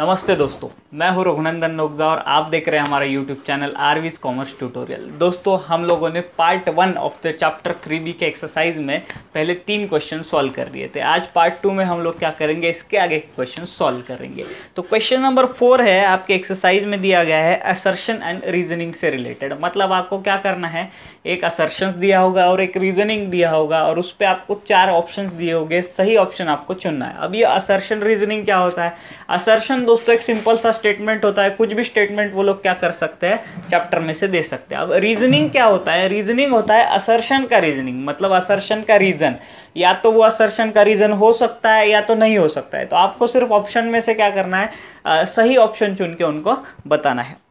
नमस्ते दोस्तों मैं हूं रघुनंदन नोकजा और आप देख रहे हैं हमारा YouTube channel RV's commerce tutorial दोस्तों हम लोगों ने part one of the chapter three B के एक्सरसाइज में पहले तीन क्वेश्चन सॉल्व कर लिए थे आज पार्ट टू में हम लोग क्या करेंगे इसके आगे क्वेश्चन सॉल्व करेंगे तो क्वेश्चन नंबर फोर है आपके एक्सरसाइज में दिया गया है असर्शन एंड रीजनिंग से रिलेटेड मतलब आपको क्या करना है एक असर्शन दिया होगा और एक रीजनिंग दिया होगा और उस पर आपको चार ऑप्शन दिए होंगे सही ऑप्शन आपको चुनना है अब ये असर्शन रीजनिंग क्या होता है असर्शन दोस्तों एक सिंपल सा स्टेटमेंट होता है कुछ भी स्टेटमेंट वो लोग क्या कर सकते हैं चैप्टर में से दे सकते हैं अब रीजनिंग क्या होता है रीजनिंग होता है असर्शन का रीजनिंग मतलब असर्शन का रीजन या तो वो असर्शन का रीजन हो सकता है या तो नहीं हो सकता है तो आपको सिर्फ ऑप्शन में से क्या करना है आ, सही ऑप्शन चुन के उनको बताना है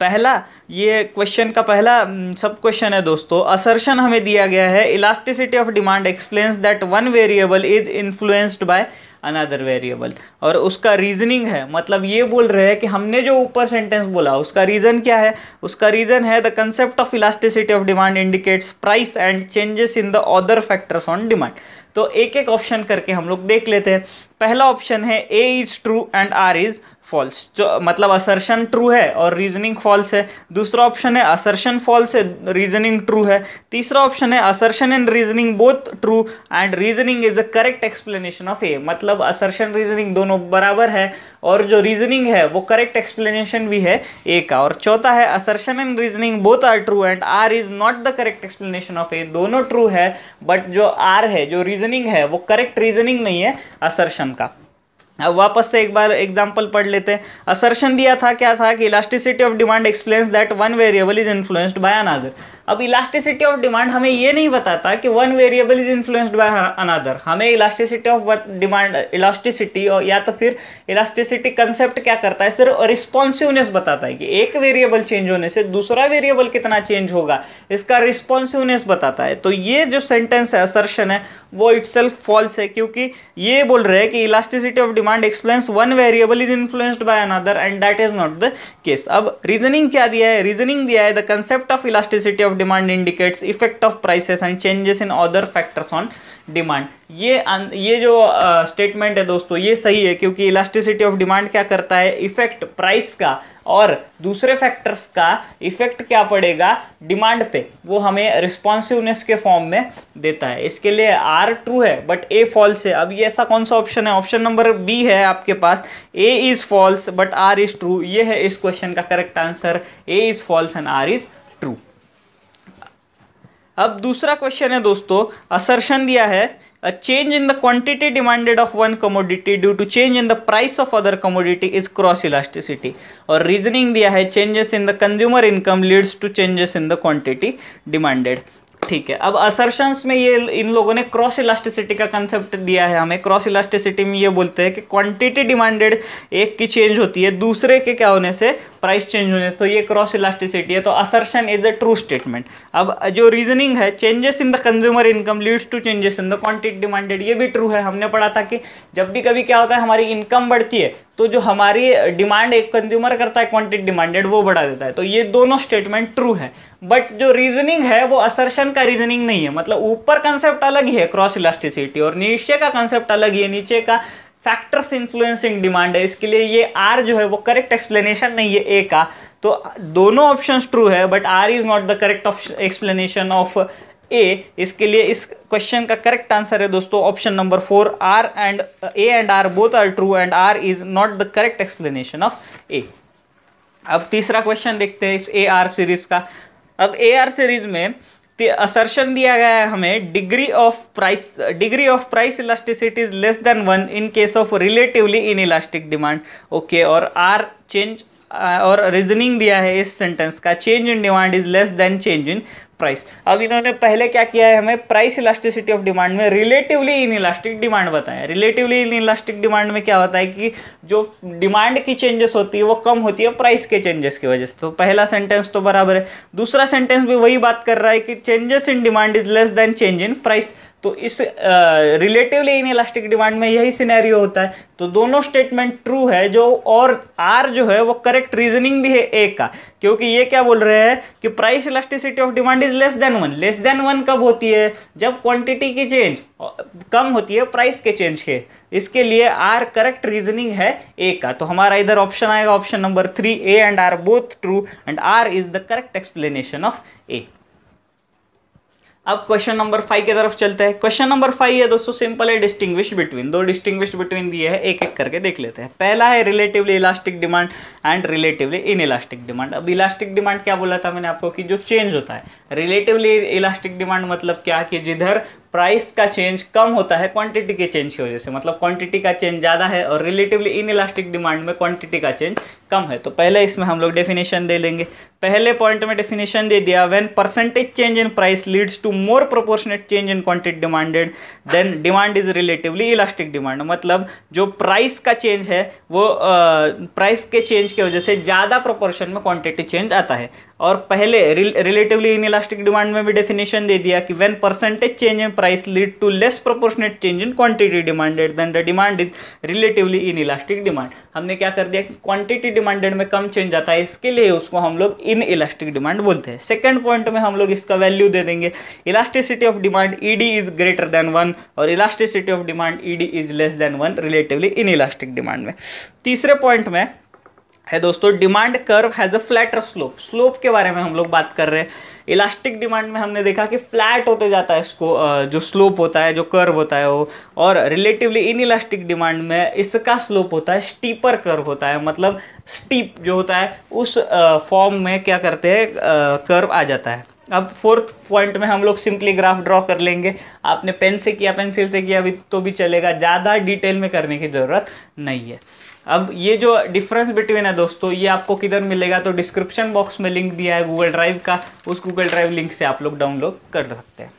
पहला ये क्वेश्चन का पहला सब क्वेश्चन है दोस्तों असर्शन हमें दिया गया है elasticity of demand explains that one variable is influenced by another variable और उसका रीजनिंग है मतलब ये बोल रहे हैं कि हमने जो ऊपर सेंटेंस बोला उसका रीज़न क्या है उसका रीज़न है the concept of elasticity of demand indicates price and changes in the other factors on demand तो एक एक ऑप्शन करके हम लोग देख लेते हैं पहला ऑप्शन है A is true and R is false जो मतलब असर्शन ट्रू है और रीजनिंग फॉल्स है दूसरा ऑप्शन है असर्शन फॉल्स है रीजनिंग ट्रू है तीसरा ऑप्शन है assertion and reasoning both true and reasoning is the correct explanation of A मतलब असर्शन रीजनिंग दोनों बराबर है और जो रीजनिंग है वो करेक्ट एक्सप्लेनेशन भी है ए का और चौथा है assertion and reasoning both are true and R is not the correct explanation of A दोनों ट्रू है बट जो आर है जो रीजन रीजनिंग है वो करेक्ट रीजनिंग नहीं है असर्शन का अब वापस से एक बार एग्जाम्पल पढ़ लेते हैं असर्शन दिया था क्या था कि elasticity of demand explains that one variable is influenced by another अब इलास्टिसिटी ऑफ डिमांड हमें ये नहीं बताता कि one variable is influenced by another हमें इलास्टिसिटी ऑफ डिमांड इलास्टिसिटी और या तो फिर इलास्टिसिटी कंसेप्ट क्या करता है सिर्फ रिस्पॉन्सिवनेस बताता है कि एक वेरिएबल चेंज होने से दूसरा वेरिएबल कितना चेंज होगा इसका रिस्पॉन्सिवनेस बताता है तो ये जो सेंटेंस है असर्शन है वो इट्स फॉल्स है क्योंकि ये बोल रहे हैं कि elasticity of demand explains one variable is influenced by another and that is not the case अब रीजनिंग क्या दिया है रीजनिंग दिया है the concept of elasticity of demand indicates effect of prices and changes in other factors on demand ये ये जो statement uh, है दोस्तों ये सही है क्योंकि इलास्टिसिटी ऑफ डिमांड क्या करता है इफेक्ट प्राइस का और दूसरे फैक्टर्स का इफेक्ट क्या पड़ेगा डिमांड पे वो हमें रिस्पॉन्सिवनेस के फॉर्म में देता है इसके लिए आर ट्रू है बट ए फॉल्स है अब ये ऐसा कौन सा ऑप्शन है ऑप्शन नंबर बी डी है आपके पास A is false but R is true ये है इस क्वेश्चन का correct answer A is false and R is true अब दूसरा क्वेश्चन है दोस्तों असर्शन दिया है a change in the quantity demanded of one commodity due to change in the price of other commodity is cross elasticity और reasoning दिया है changes in the consumer income leads to changes in the quantity demanded ठीक है अब assertions में ये इन लोगों ने क्रॉस इलास्टिसिटी का कंसेप्ट दिया है हमें क्रॉस इलास्टिसिटी में ये बोलते हैं कि क्वांटिटी डिमांडेड एक की चेंज होती है दूसरे के क्या होने से प्राइस चेंज होने से तो ये क्रॉस इलास्टिसिटी है तो assertion is a true statement अब जो रीजनिंग है changes in the consumer income leads to changes in the quantity demanded ये भी ट्रू है हमने पढ़ा था कि जब भी कभी क्या होता है हमारी इनकम बढ़ती है तो जो हमारी डिमांड एक कंज्यूमर करता है क्वांटिटी डिमांडेड वो बढ़ा देता है तो ये दोनों स्टेटमेंट ट्रू है बट जो रीजनिंग है वो असर्शन का रीजनिंग नहीं है मतलब ऊपर कंसेप्ट अलग ही है क्रॉस इलास्टिसिटी और नीचे का कंसेप्ट अलग ही है नीचे का फैक्टर्स इन्फ्लुएंसिंग डिमांड है इसके लिए ये आर जो है वो करेक्ट एक्सप्लेनेशन नहीं है ए का तो दोनों ऑप्शन ट्रू है but R is not the correct explanation of A इसके लिए इस क्वेश्चन का करेक्ट आंसर है दोस्तों option number four R and A and R both are true and R is not the correct explanation of A अब तीसरा question देखते हैं इस ए आर सीरीज का अब ए आर सीरीज में असर्शन दिया गया है हमें degree of price degree of price elasticity is less than one in case of relatively inelastic demand okay और आर चेंज और रीजनिंग दिया है इस सेंटेंस का change in demand is less than change in price अब इन्होंने पहले क्या किया है हमें प्राइस इलास्टिसिटी ऑफ डिमांड में रिलेटिवली इन इलास्टिक डिमांड बताया रिलेटिवली इन इलास्टिक डिमांड में क्या होता है कि जो डिमांड की चेंजेस होती है वो कम होती है प्राइस के चेंजेस की वजह से तो पहला सेंटेंस तो बराबर है दूसरा सेंटेंस भी वही बात कर रहा है कि changes in demand is less than change in price तो इस रिलेटिवली इन इलास्टिक डिमांड में यही सिनेरियो होता है तो दोनों स्टेटमेंट ट्रू है जो और आर जो है वो करेक्ट रीजनिंग भी है ए का क्योंकि ये क्या बोल रहे हैं कि price elasticity of demand is less than one less than one कब होती है जब क्वांटिटी की चेंज कम होती है प्राइस के चेंज के इसके लिए आर करेक्ट रीजनिंग है ए का तो हमारा इधर ऑप्शन आएगा option number three A and R both true and R is the correct explanation of A अब क्वेश्चन नंबर फाइव की तरफ चलते हैं क्वेश्चन नंबर फाइव है दोस्तों सिंपल है डिस्टिंग्विश बिटवीन दो डिस्टिंग्विश बिटवीन दिए हैं एक एक करके देख लेते हैं पहला है relatively elastic demand and relatively inelastic demand अब इलास्टिक डिमांड क्या बोला था मैंने आपको कि जो चेंज होता है रिलेटिवली इलास्टिक डिमांड मतलब क्या कि जिधर प्राइस का चेंज कम होता है क्वांटिटी के चेंज की वजह से मतलब क्वांटिटी का चेंज ज़्यादा है और रिलेटिवली इन इलास्टिक डिमांड में क्वांटिटी का चेंज कम है तो पहले इसमें हम लोग डेफिनेशन दे लेंगे पहले पॉइंट में डेफिनेशन दे दिया when percentage change in price leads to to more proportionate change in quantity demanded then demand is relatively elastic demand मतलब जो प्राइस का चेंज है वो प्राइस के चेंज की वजह से ज़्यादा प्रोपोर्शन में क्वांटिटी चेंज आता है और पहले रिलेटिवली इन इलास्टिक डिमांड में भी डेफिनेशन दे दिया कि when percentage change in price lead to less proportionate change in quantity demanded then the demand is relatively inelastic demand हमने क्या कर दिया कि क्वांटिटी डिमांडेड में कम चेंज आता है इसके लिए उसको हम लोग इन इलास्टिक डिमांड बोलते हैं सेकेंड पॉइंट में हम लोग इसका वैल्यू दे देंगे elasticity of demand E D is greater than one और elasticity of demand E D is less than one relatively inelastic demand में तीसरे पॉइंट में है दोस्तों demand curve has a flatter slope slope के बारे में हम लोग बात कर रहे हैं इलास्टिक डिमांड में हमने देखा कि फ्लैट होते जाता है इसको जो स्लोप होता है जो कर्व होता है वो और रिलेटिवली इन इलास्टिक डिमांड में इसका स्लोप होता है स्टीपर कर्व होता है मतलब स्टीप जो होता है उस फॉर्म में क्या करते हैं कर्व आ जाता है अब फोर्थ पॉइंट में हम लोग सिंपली ग्राफ ड्रॉ कर लेंगे आपने पेन से किया पेंसिल से किया भी तो भी चलेगा ज़्यादा डिटेल में करने की ज़रूरत नहीं है अब ये जो डिफरेंस बिटवीन है दोस्तों ये आपको किधर मिलेगा तो डिस्क्रिप्शन बॉक्स में लिंक दिया है गूगल ड्राइव का उस गूगल ड्राइव लिंक से आप लोग डाउनलोड कर सकते हैं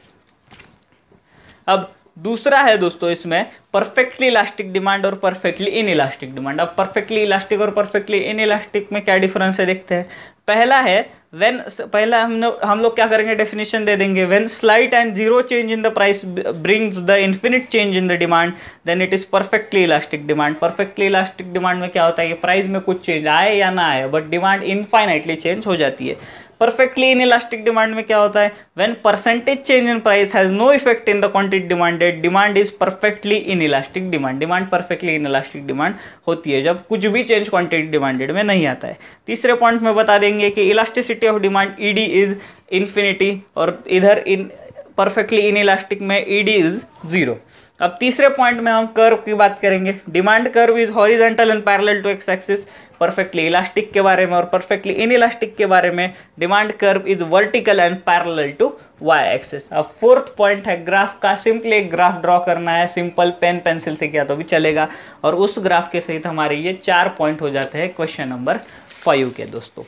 अब दूसरा है दोस्तों इसमें परफेक्टली इलास्टिक डिमांड और परफेक्टली इन इलास्टिक डिमांड अब परफेक्टली इलास्टिक और परफेक्टली इन इलास्टिक में क्या डिफरेंस है देखते हैं पहला है वेन पहला हम हम लोग क्या करेंगे डेफिनेशन दे देंगे when slight and zero change in the price brings the infinite change in the demand then it is perfectly elastic demand perfectly elastic demand में क्या होता है कि प्राइस में कुछ चेंज आए या ना आए बट डिमांड इनफाइनाइटली चेंज हो जाती है परफेक्टली इन इलास्टिक डिमांड में क्या होता है when percentage change in price has no effect in the quantity demanded demand is perfectly inelastic demand demand perfectly inelastic demand होती है जब कुछ भी चेंज क्वांटिटी डिमांडेड में नहीं आता है तीसरे पॉइंट में बता देंगे कि elasticity of demand ED is infinity और इधर इन परफेक्टली इन इलास्टिक में ईडी इज ज़ीरो अब तीसरे पॉइंट में हम कर्व की बात करेंगे demand curve is horizontal and parallel to X axis perfectly elastic के बारे में और परफेक्टली इन इलास्टिक के बारे में demand curve is vertical and parallel to Y axis अब फोर्थ पॉइंट है ग्राफ का सिंपली एक ग्राफ ड्रॉ करना है सिंपल पेन पेंसिल से किया तो भी चलेगा और उस ग्राफ के सहित हमारे ये चार पॉइंट हो जाते हैं क्वेश्चन नंबर फाइव के दोस्तों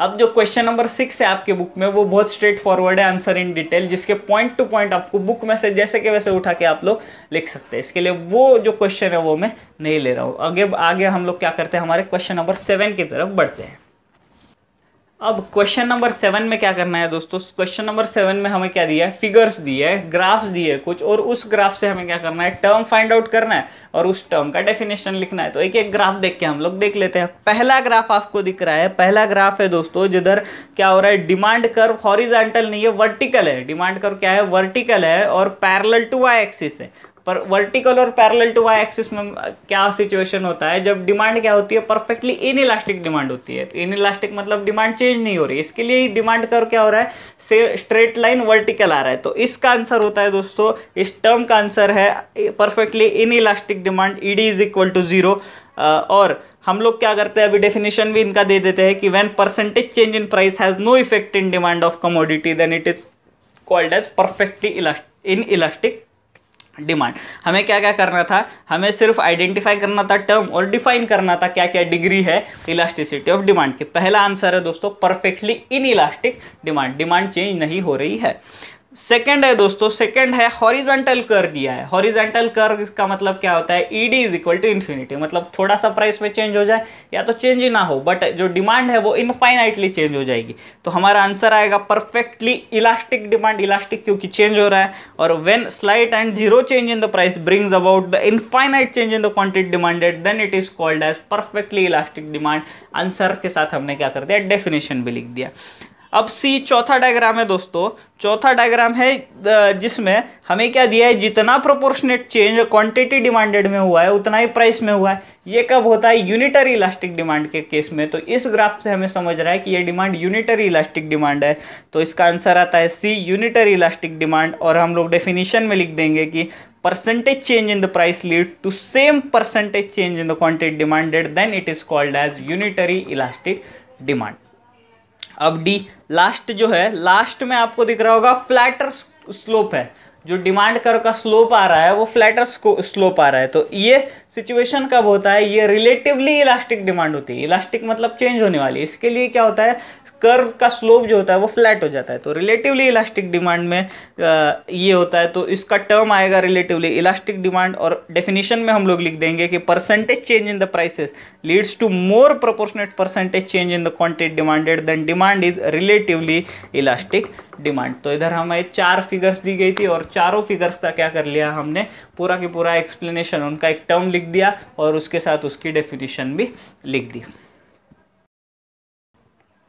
अब जो क्वेश्चन नंबर सिक्स है आपके बुक में वो बहुत स्ट्रेट फॉरवर्ड है आंसर इन डिटेल जिसके पॉइंट टू पॉइंट आपको बुक में से जैसे कि वैसे उठा के आप लोग लिख सकते हैं इसके लिए वो जो क्वेश्चन है वो मैं नहीं ले रहा हूँ आगे आगे हम लोग क्या करते हैं हमारे क्वेश्चन नंबर सेवन की तरफ बढ़ते हैं अब क्वेश्चन नंबर सेवन में क्या करना है दोस्तों क्वेश्चन नंबर सेवन में हमें क्या दिया है फिगर्स दिए है ग्राफ्स दिए कुछ और उस ग्राफ से हमें क्या करना है टर्म फाइंड आउट करना है और उस टर्म का डेफिनेशन लिखना है तो एक एक ग्राफ देख के हम लोग देख लेते हैं पहला ग्राफ आपको दिख रहा है पहला ग्राफ है दोस्तों जिधर क्या हो रहा है डिमांड कर हॉरिजेंटल नहीं है वर्टिकल है डिमांड कर क्या है वर्टिकल है और पैरल टू वाई एक्सिस है पर वर्टिकल और पैरेलल टू वाई एक्सिस में क्या सिचुएशन होता है जब डिमांड क्या होती है परफेक्टली इन इलास्टिक डिमांड होती है इन तो इलास्टिक मतलब डिमांड चेंज नहीं हो रही इसके लिए डिमांड कर क्या हो रहा है से स्ट्रेट लाइन वर्टिकल आ रहा है तो इसका आंसर होता है दोस्तों इस टर्म का आंसर है perfectly inelastic demand E D is equal to zero और हम लोग क्या करते हैं अभी डेफिनेशन भी इनका दे देते हैं कि when percentage change in price has no effect in demand of commodity then it is called as perfectly inelastic demand हमें क्या क्या करना था हमें सिर्फ आइडेंटिफाई करना था टर्म और डिफाइन करना था क्या क्या डिग्री है इलास्टिसिटी ऑफ डिमांड की पहला आंसर है दोस्तों perfectly inelastic demand demand change नहीं हो रही है सेकेंड है दोस्तों सेकेंड है हॉरिजेंटल कर दिया है हॉरिजेंटल कर का मतलब क्या होता है ED is equal to infinity मतलब थोड़ा सा प्राइस में चेंज हो जाए या तो चेंज ही ना हो बट जो डिमांड है वो इनफाइनाइटली चेंज हो जाएगी तो हमारा आंसर आएगा परफेक्टली इलास्टिक डिमांड इलास्टिक क्योंकि चेंज हो रहा है और when slight and zero change in the price brings about the infinite change in the quantity demanded then it is called as perfectly elastic demand answer के साथ हमने क्या कर दिया डेफिनेशन भी लिख दिया अब सी चौथा डायग्राम है दोस्तों चौथा डायग्राम है जिसमें हमें क्या दिया है जितना प्रोपोर्शनेट चेंज क्वांटिटी डिमांडेड में हुआ है उतना ही प्राइस में हुआ है ये कब होता है यूनिटरी इलास्टिक डिमांड के केस में तो इस ग्राफ से हमें समझ रहा है कि ये डिमांड यूनिटरी इलास्टिक डिमांड है तो इसका आंसर आता है सी यूनिटरी इलास्टिक डिमांड और हम लोग डेफिनेशन में लिख देंगे कि percentage change in the price lead to same percentage change in the quantity demanded then it is called as unitary elastic demand अब डी लास्ट जो है लास्ट में आपको दिख रहा होगा फ्लैटर स्लोप है जो डिमांड कर का स्लोप आ रहा है वो फ्लैटर स्लोप आ रहा है तो ये सिचुएशन कब होता है ये रिलेटिवली इलास्टिक डिमांड होती है इलास्टिक मतलब चेंज होने वाली है इसके लिए क्या होता है कर्व का स्लोप जो होता है वो फ्लैट हो जाता है तो रिलेटिवली इलास्टिक डिमांड में ये होता है तो इसका टर्म आएगा रिलेटिवली इलास्टिक डिमांड और डेफिनेशन में हम लोग लिख देंगे कि percentage change in the prices leads to more proportionate percentage change in the quantity demanded then demand is relatively elastic demand तो इधर हमें चार फिगर्स दी गई थी और चारों फिगर्स का क्या कर लिया हमने पूरा की पूरा एक्सप्लेनेशन उनका एक टर्म लिख दिया और उसके साथ उसकी डेफिनेशन भी लिख दी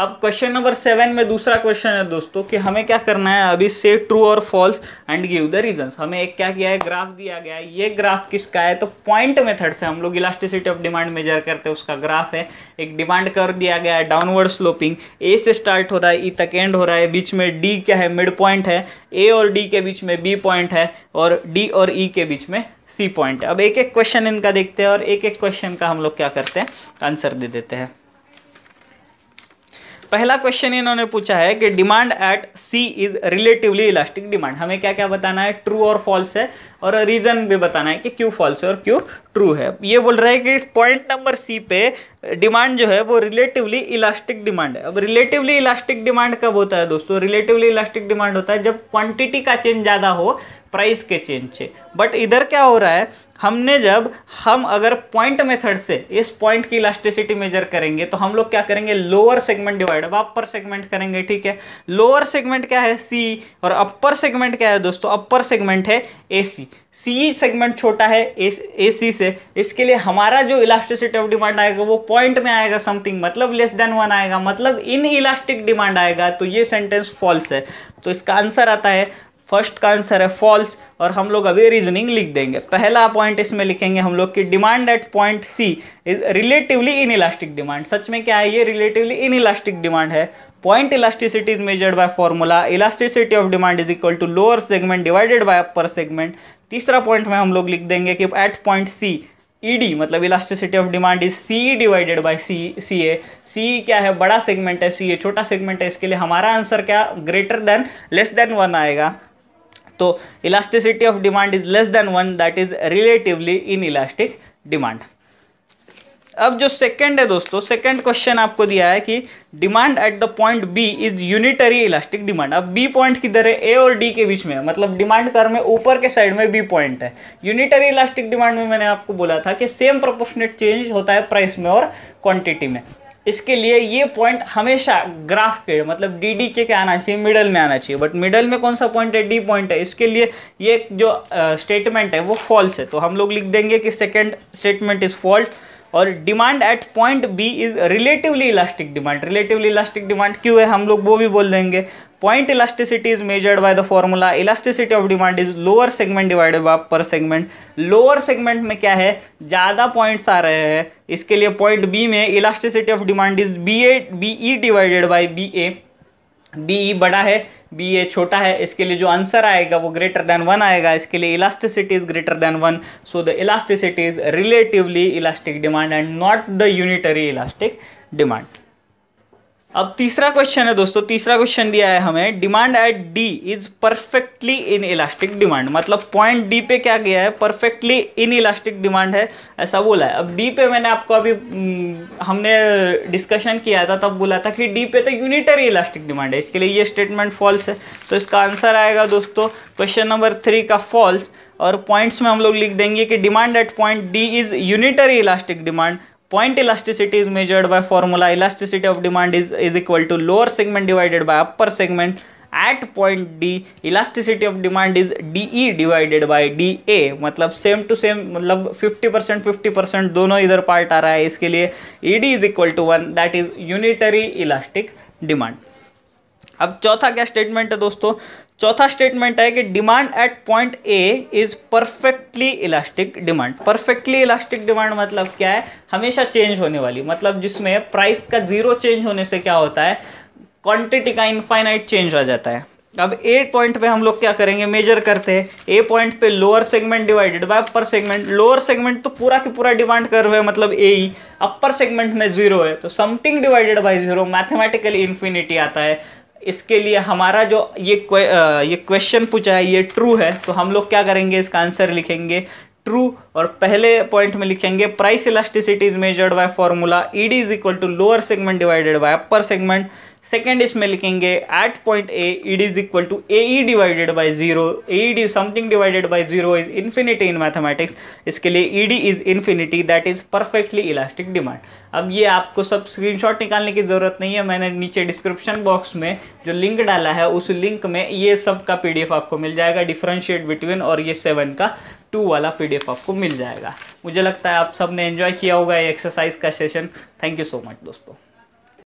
अब क्वेश्चन नंबर सेवन में दूसरा क्वेश्चन है दोस्तों कि हमें क्या करना है अभी से ट्रू और false and give the reasons हमें एक क्या किया है ग्राफ दिया गया है ये ग्राफ किसका है तो पॉइंट मेथड से हम लोग इलास्टिसिटी ऑफ डिमांड मेजर करते हैं उसका ग्राफ है एक डिमांड कर दिया गया है डाउनवर्ड स्लोपिंग ए से स्टार्ट हो रहा है ई e तक एंड हो रहा है बीच में डी क्या है मिड पॉइंट है ए और डी के बीच में बी पॉइंट है और डी और ई e के बीच में सी पॉइंट है अब एक एक क्वेश्चन इनका देखते हैं और एक एक क्वेश्चन का हम लोग क्या करते हैं आंसर दे देते हैं पहला क्वेश्चन इन्होंने पूछा है कि demand at C is relatively elastic demand हमें क्या क्या बताना है ट्रू और फॉल्स है और रीजन भी बताना है कि क्यों फॉल्स है और क्यों ट्रू है ये बोल रहा है कि पॉइंट नंबर सी पे डिमांड जो है वो रिलेटिवली इलास्टिक डिमांड है अब रिलेटिवली इलास्टिक डिमांड कब होता है दोस्तों रिलेटिवली इलास्टिक डिमांड होता है जब क्वांटिटी का चेंज ज़्यादा हो प्राइस के चेंज से बट इधर क्या हो रहा है हमने जब हम अगर पॉइंट मेथड से इस पॉइंट की इलास्टिसिटी मेजर करेंगे तो हम लोग क्या करेंगे लोअर सेगमेंट डिवाइड अब अपर सेगमेंट करेंगे ठीक है लोअर सेगमेंट क्या है सी और अपर सेगमेंट क्या है दोस्तों अपर सेगमेंट है ए सी सी सेगमेंट छोटा है ए सी से इसके लिए हमारा जो इलास्टिसिटी ऑफ डिमांड आएगा वो पॉइंट में आएगा समथिंग मतलब लेस देन वन आएगा मतलब इन इलास्टिक डिमांड आएगा तो ये सेंटेंस फॉल्स है तो इसका आंसर आता है फर्स्ट का आंसर है फॉल्स और हम लोग अभी रीजनिंग लिख देंगे पहला पॉइंट इसमें लिखेंगे हम लोग कि demand at point C is relatively inelastic demand सच में क्या है ये रिलेटिवली इन इलास्टिक डिमांड है point elasticity is measured by formula elasticity of demand is equal to lower segment divided by upper segment तीसरा point में हम लोग लिख देंगे कि एट पॉइंट सी ईडी मतलब elasticity of demand is C divided by C C A C क्या है बड़ा सेगमेंट है सी ए छोटा सेगमेंट है इसके लिए हमारा आंसर क्या greater than less than one आएगा तो elasticity of demand is less than one that is relatively inelastic demand अब जो सेकंड है दोस्तों सेकंड क्वेश्चन आपको दिया है कि demand at the point B is unitary elastic demand अब बी पॉइंट किधर है ए और डी के बीच में मतलब डिमांड कर में ऊपर के साइड में बी पॉइंट है यूनिटरी इलास्टिक डिमांड में मैंने आपको बोला था कि सेम प्रोपोर्शनेट चेंज होता है प्राइस में और क्वांटिटी में इसके लिए ये पॉइंट हमेशा ग्राफ के मतलब डी डी के क्या आना चाहिए मिडल में आना चाहिए बट मिडल में कौन सा पॉइंट है डी पॉइंट है इसके लिए ये जो स्टेटमेंट है वो फॉल्स है तो हम लोग लिख देंगे कि सेकेंड स्टेटमेंट इज़ फॉल्ट और demand at point B is relatively elastic demand relatively elastic demand क्यों है हम लोग वो भी बोल देंगे point elasticity is measured by the formula elasticity of demand is lower segment divided by upper segment lower segment में क्या है ज़्यादा पॉइंट्स आ रहे हैं इसके लिए पॉइंट बी में elasticity of demand is B A B E divided by B A B E बड़ा है बी ए छोटा है इसके लिए जो आंसर आएगा वो ग्रेटर देन वन आएगा इसके लिए elasticity is greater than one so the elasticity is relatively elastic demand and not the unitary elastic demand अब तीसरा क्वेश्चन है दोस्तों तीसरा क्वेश्चन दिया है हमें demand at D is perfectly inelastic demand मतलब पॉइंट डी पे क्या गया है परफेक्टली इन इलास्टिक डिमांड है ऐसा बोला है अब डी पे मैंने आपको अभी हम्म, हमने डिस्कशन किया था तब बोला था कि डी पे तो यूनिटरी इलास्टिक डिमांड है इसके लिए ये स्टेटमेंट फॉल्स है तो इसका आंसर आएगा दोस्तों क्वेश्चन नंबर थ्री का फॉल्स और पॉइंट्स में हम लोग लिख देंगे कि demand at point D is unitary elastic demand point elasticity is measured by formula elasticity of demand is, is equal to lower segment divided by upper segment at point D elasticity of demand is DE divided by DA मतलब same to same मतलब 50 percent fifty percent दोनों इधर part आ रहा है इसके लिए E D is equal to one that is unitary elastic demand अब चौथा क्या स्टेटमेंट है दोस्तों चौथा स्टेटमेंट है कि demand at point A is perfectly elastic demand perfectly elastic demand मतलब क्या है हमेशा चेंज होने वाली मतलब जिसमें प्राइस का जीरो चेंज होने से क्या होता है क्वांटिटी का इनफाइनाइट चेंज आ जाता है अब ए पॉइंट पे हम लोग क्या करेंगे मेजर करते हैं ए पॉइंट पे lower segment divided by upper segment lower segment तो पूरा की पूरा डिमांड कर रहे हैं मतलब ए ही अपर सेगमेंट में जीरो है तो something divided by zero mathematically infinity आता है इसके लिए हमारा जो ये क्वे, ये क्वेश्चन पूछा है ये ट्रू है तो हम लोग क्या करेंगे इसका आंसर लिखेंगे ट्रू और पहले पॉइंट में लिखेंगे price elasticity is measured by formula E D is equal to lower segment divided by upper segment second इसमें लिखेंगे at point A E D is equal to A E divided by zero A E D something divided by zero is infinity in mathematics इसके लिए E D is infinity that is perfectly elastic demand अब ये आपको सब screenshot निकालने की ज़रूरत नहीं है मैंने नीचे डिस्क्रिप्शन बॉक्स में जो लिंक डाला है उस लिंक में ये सब का एफ आपको मिल जाएगा डिफ्रेंशिएट बिटवीन और ये सेवन का टू वाला पीडीएफ आपको मिल जाएगा मुझे लगता है आप सब ने एंजॉय किया होगा ये एक्सरसाइज का session thank you so much दोस्तों